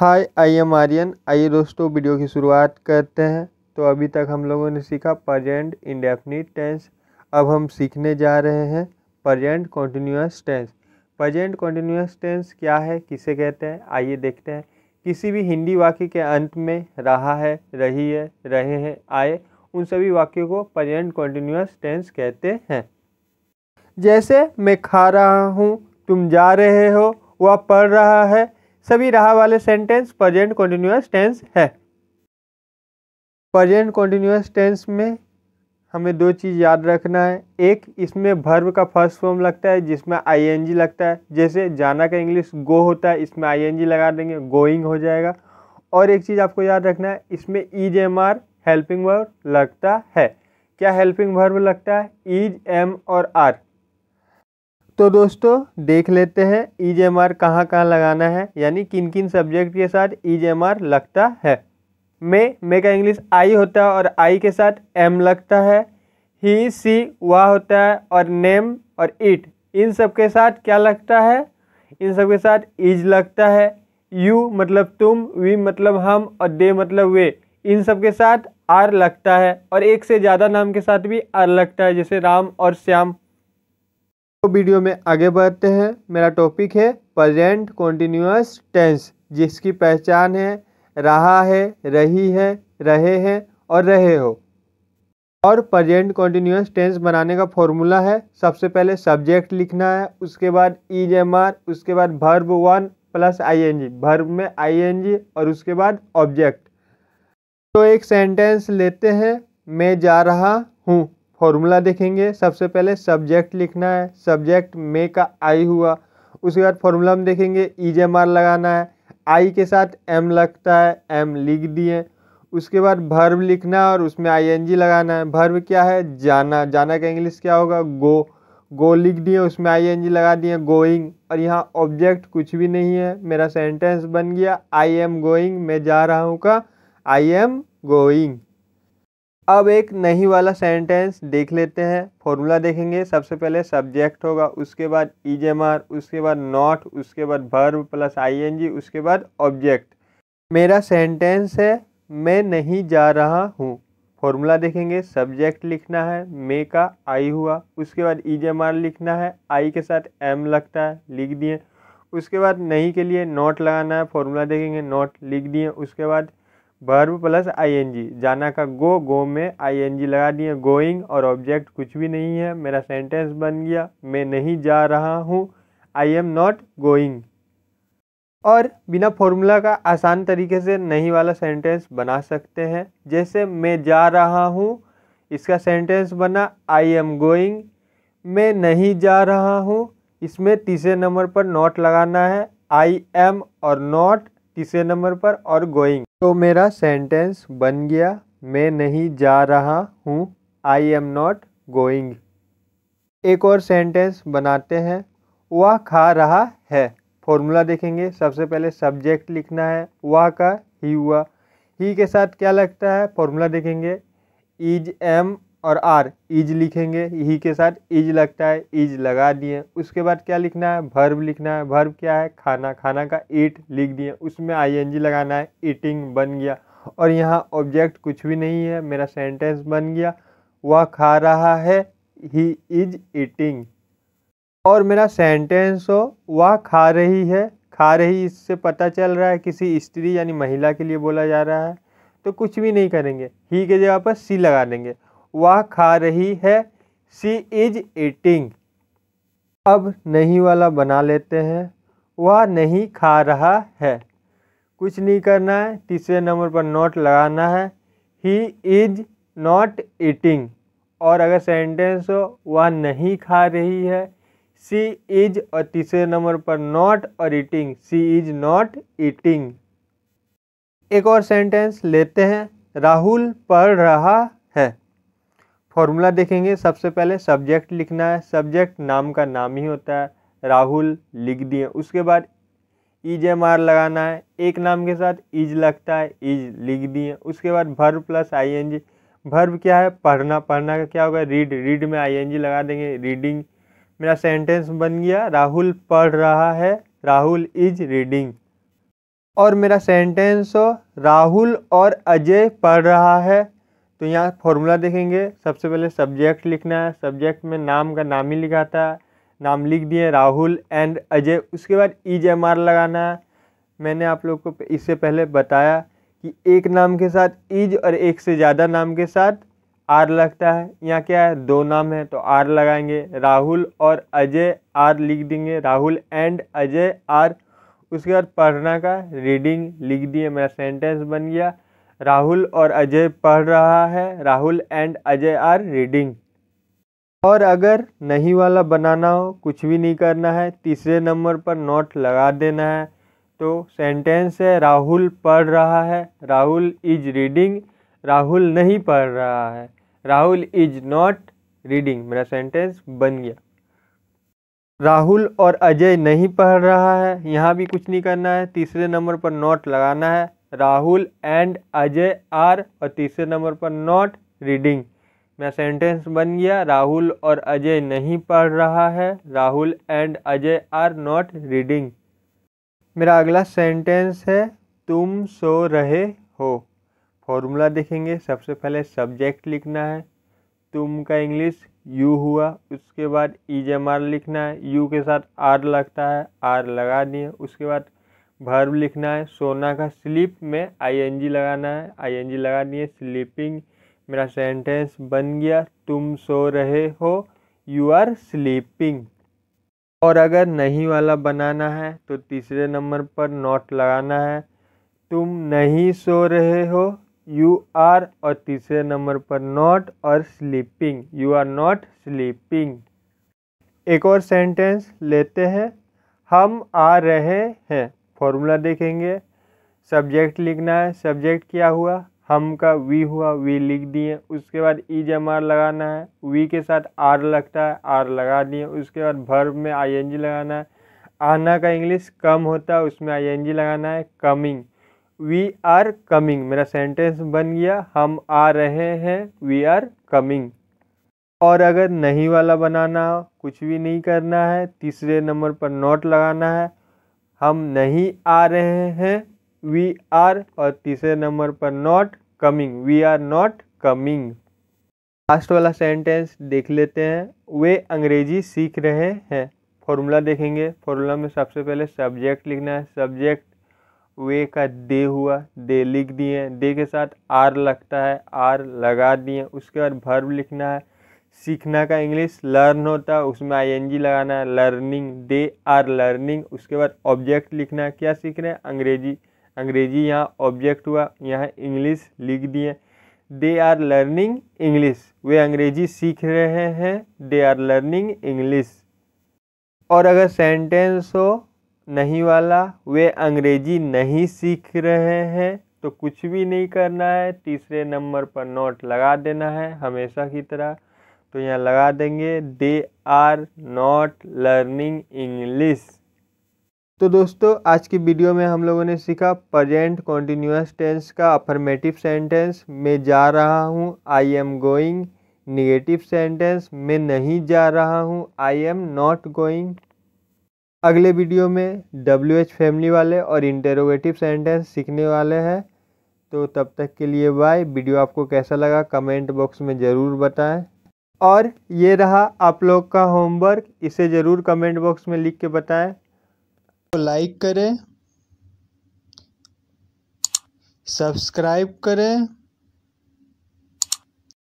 hi I am Aryan आइए दोस्तों video की शुरुआत करते हैं तो अभी तक हम लोगों ने सीखा प्रजेंट इंडेफिनिट टेंस अब हम सीखने जा रहे हैं present continuous tense present continuous tense क्या है किसे कहते हैं आइए देखते हैं किसी भी हिंदी वाक्य के अंत में रहा है रही है रहे हैं आए उन सभी वाक्यों को प्रजेंट कॉन्टीन्यूस टेंस कहते हैं जैसे मैं खा रहा हूँ तुम जा रहे हो वह पढ़ रहा है सभी रहा वाले सेंटेंस प्रजेंट कॉन्टीन्यूस टेंस है प्रजेंट कॉन्टीन्यूस टेंस में हमें दो चीज़ याद रखना है एक इसमें भर्व का फर्स्ट फॉर्म लगता है जिसमें आईएनजी लगता है जैसे जाना का इंग्लिश गो होता है इसमें आईएनजी लगा देंगे गोइंग हो जाएगा और एक चीज़ आपको याद रखना है इसमें is am are helping verb लगता है क्या हेल्पिंग वर्ब लगता है ईज एम और आर तो दोस्तों देख लेते हैं ई जे एम आर कहाँ कहाँ लगाना है यानी किन किन सब्जेक्ट के साथ ई जे एम आर लगता है मे मे का इंग्लिश आई होता है और आई के साथ एम लगता है ही सी वाह होता है और नेम और इट इन सब के साथ क्या लगता है इन सब के साथ इज लगता है यू मतलब तुम वी मतलब हम और दे मतलब वे इन सब के साथ आर लगता है और एक से ज़्यादा नाम के साथ भी आर लगता है जैसे राम और श्याम तो वीडियो में आगे बढ़ते हैं मेरा टॉपिक है प्रजेंट कॉन्टीन्यूस टेंस जिसकी पहचान है रहा है रही है रहे हैं और रहे हो और प्रजेंट कॉन्टीन्यूस टेंस बनाने का फॉर्मूला है सबसे पहले सब्जेक्ट लिखना है उसके बाद ईज एम आर उसके बाद verb one plus I N G verb में आई एन जी और उसके बाद ऑब्जेक्ट तो एक सेंटेंस लेते हैं मैं जा रहा हूँ फॉर्मूला देखेंगे सबसे पहले सब्जेक्ट लिखना है सब्जेक्ट मे का आई हुआ उसके बाद फॉर्मूला हम देखेंगे ई जे आर लगाना है आई के साथ एम लगता है एम लिख दिए उसके बाद भर्व लिखना है और उसमें आई एन जी लगाना है भर्व क्या है जाना जाना का इंग्लिश क्या होगा गो गो लिख दिए उसमें आई एन जी लगा दिए गोइंग और यहाँ ऑब्जेक्ट कुछ भी नहीं है मेरा सेंटेंस बन गया आई एम गोइंग मैं जा रहा हूँ का आई एम गोइंग अब एक नहीं वाला सेंटेंस देख लेते हैं फॉर्मूला देखेंगे सबसे पहले सब्जेक्ट होगा उसके बाद ई एम आर उसके बाद नॉट उसके बाद verb plus I N G उसके बाद ऑब्जेक्ट मेरा सेंटेंस है मैं नहीं जा रहा हूँ फॉर्मूला देखेंगे सब्जेक्ट लिखना है मे का आई हुआ उसके बाद ई जे आर लिखना है आई के साथ एम लगता है लिख दिए उसके बाद नहीं के लिए नॉट लगाना है फॉर्मूला देखेंगे नॉट लिख दिए उसके बाद वर्ब प्लस आईएनजी जाना का गो गो में आईएनजी लगा दिए गोइंग और ऑब्जेक्ट कुछ भी नहीं है मेरा सेंटेंस बन गया मैं नहीं जा रहा हूँ आई एम नॉट गोइंग और बिना फॉर्मूला का आसान तरीके से नहीं वाला सेंटेंस बना सकते हैं जैसे मैं जा रहा हूँ इसका सेंटेंस बना आई एम गोइंग मैं नहीं जा रहा हूँ इसमें तीसरे नंबर पर नॉट लगाना है आई एम और नॉट तीसरे नंबर पर और गोइंग तो मेरा सेंटेंस बन गया मैं नहीं जा रहा हूँ आई एम नॉट गोइंग एक और सेंटेंस बनाते हैं वह खा रहा है फॉर्मूला देखेंगे सबसे पहले सब्जेक्ट लिखना है वह का ही हुआ ही के साथ क्या लगता है फॉर्मूला देखेंगे इज एम और आर इज लिखेंगे ही के साथ इज लगता है इज लगा दिए उसके बाद क्या लिखना है भर्व लिखना है भर्व क्या है खाना खाना का ईट लिख दिए उसमें आईएनजी लगाना है ईटिंग बन गया और यहाँ ऑब्जेक्ट कुछ भी नहीं है मेरा सेंटेंस बन गया वह खा रहा है ही इज ईटिंग और मेरा सेंटेंस हो वह खा रही है खा रही इससे पता चल रहा है किसी स्त्री यानी महिला के लिए बोला जा रहा है तो कुछ भी नहीं करेंगे ही के जगह पर सी लगा देंगे वह खा रही है सी इज ईटिंग अब नहीं वाला बना लेते हैं वह नहीं खा रहा है कुछ नहीं करना है तीसरे नंबर पर नोट लगाना है ही इज नॉट ईटिंग और अगर सेंटेंस हो वह नहीं खा रही है सी इज और तीसरे नंबर पर नॉट और eating she is not eating एक और सेंटेंस लेते हैं राहुल पढ़ रहा फॉर्मूला देखेंगे सबसे पहले सब्जेक्ट लिखना है सब्जेक्ट नाम का नाम ही होता है राहुल लिख दिए उसके बाद इज एम आर लगाना है एक नाम के साथ इज लगता है इज लिख दिए उसके बाद verb plus I N G verb क्या है पढ़ना पढ़ना का क्या होगा रीड रीड में आई एन जी लगा देंगे रीडिंग मेरा सेंटेंस बन गया राहुल पढ़ रहा है राहुल इज रीडिंग और मेरा सेंटेंस हो राहुल और अजय पढ़ रहा है तो यहाँ फॉर्मूला देखेंगे सबसे पहले सब्जेक्ट लिखना है सब्जेक्ट में नाम का नाम ही लिखा था नाम लिख दिए राहुल एंड अजय उसके बाद ईज एम आर लगाना है मैंने आप लोग को इससे पहले बताया कि एक नाम के साथ ईज e और एक से ज़्यादा नाम के साथ आर लगता है यहाँ क्या है दो नाम है तो आर लगाएंगे राहुल और अजय आर लिख देंगे राहुल एंड अजय आर उसके बाद पढ़ना का रीडिंग लिख दिए मेरा सेंटेंस बन गया राहुल और अजय पढ़ रहा है Rahul and Ajay are reading और अगर नहीं वाला बनाना हो कुछ भी नहीं करना है तीसरे नंबर पर नोट लगा देना है तो सेंटेंस है राहुल पढ़ रहा है राहुल इज रीडिंग राहुल नहीं पढ़ रहा है राहुल इज नॉट रीडिंग मेरा सेंटेंस बन गया राहुल और अजय नहीं पढ़ रहा है यहाँ भी कुछ नहीं करना है तीसरे नंबर पर नोट लगाना है राहुल एंड अजय आर और तीसरे नंबर पर नॉट रीडिंग मेरा सेंटेंस बन गया राहुल और अजय नहीं पढ़ रहा है Rahul and Ajay are not reading मेरा अगला सेंटेंस है तुम सो रहे हो फॉर्मूला देखेंगे सबसे पहले सब्जेक्ट लिखना है तुम का इंग्लिश यू हुआ उसके बाद ई जे आर लिखना है यू के साथ आर लगता है आर लगा दिए उसके बाद वर्ब लिखना है सोना का स्लीप में आईएनजी लगाना है आईएनजी लगा दिए स्लीपिंग मेरा सेंटेंस बन गया तुम सो रहे हो यू आर स्लीपिंग और अगर नहीं वाला बनाना है तो तीसरे नंबर पर नॉट लगाना है तुम नहीं सो रहे हो यू आर और तीसरे नंबर पर नॉट और sleeping you are not sleeping एक और सेंटेंस लेते हैं हम आ रहे हैं फॉर्मूला देखेंगे सब्जेक्ट लिखना है सब्जेक्ट क्या हुआ हम का वी हुआ वी लिख दिए उसके बाद ई जम आर लगाना है वी के साथ आर लगता है आर लगा दिए उसके बाद भर्ब में आई एन जी लगाना है आना का इंग्लिश कम होता है उसमें आई एन जी लगाना है कमिंग वी आर कमिंग मेरा सेंटेंस बन गया हम आ रहे हैं वी आर कमिंग और अगर नहीं वाला बनाना हो कुछ भी नहीं करना है तीसरे नंबर पर नोट लगाना है हम नहीं आ रहे हैं वी आर और तीसरे नंबर पर not coming we are not coming last वाला सेंटेंस देख लेते हैं वे अंग्रेजी सीख रहे हैं फॉर्मूला देखेंगे फॉर्मूला में सबसे पहले सब्जेक्ट लिखना है सब्जेक्ट वे का दे हुआ दे लिख दिए दे के साथ आर लगता है आर लगा दिए उसके बाद भर्व लिखना है सीखना का इंग्लिश लर्न होता है उसमें आईएनजी लगाना है लर्निंग दे आर लर्निंग उसके बाद ऑब्जेक्ट लिखना क्या सीख रहे हैं अंग्रेजी अंग्रेजी यहाँ ऑब्जेक्ट हुआ यहाँ इंग्लिश लिख दिए दे आर लर्निंग इंग्लिश वे अंग्रेजी सीख रहे हैं दे आर लर्निंग इंग्लिश और अगर सेंटेंस हो नहीं वाला वे अंग्रेजी नहीं सीख रहे हैं तो कुछ भी नहीं करना है तीसरे नंबर पर नोट लगा देना है हमेशा की तरह तो यहाँ लगा देंगे they are not learning English तो दोस्तों आज की वीडियो में हम लोगों ने सीखा प्रजेंट कॉन्टीन्यूस टेंस का अफर्मेटिव सेंटेंस मैं जा रहा हूँ I am going negative sentence मैं नहीं जा रहा हूँ आई एम नॉट गोइंग अगले वीडियो में डब्ल्यू एच फैमिली वाले और इंटेरोगेटिव सेंटेंस सीखने वाले हैं तो तब तक के लिए बाय वीडियो आपको कैसा लगा कमेंट बॉक्स में ज़रूर बताएं और ये रहा आप लोग का होमवर्क इसे ज़रूर कमेंट बॉक्स में लिख के बताएं तो लाइक करें सब्सक्राइब करें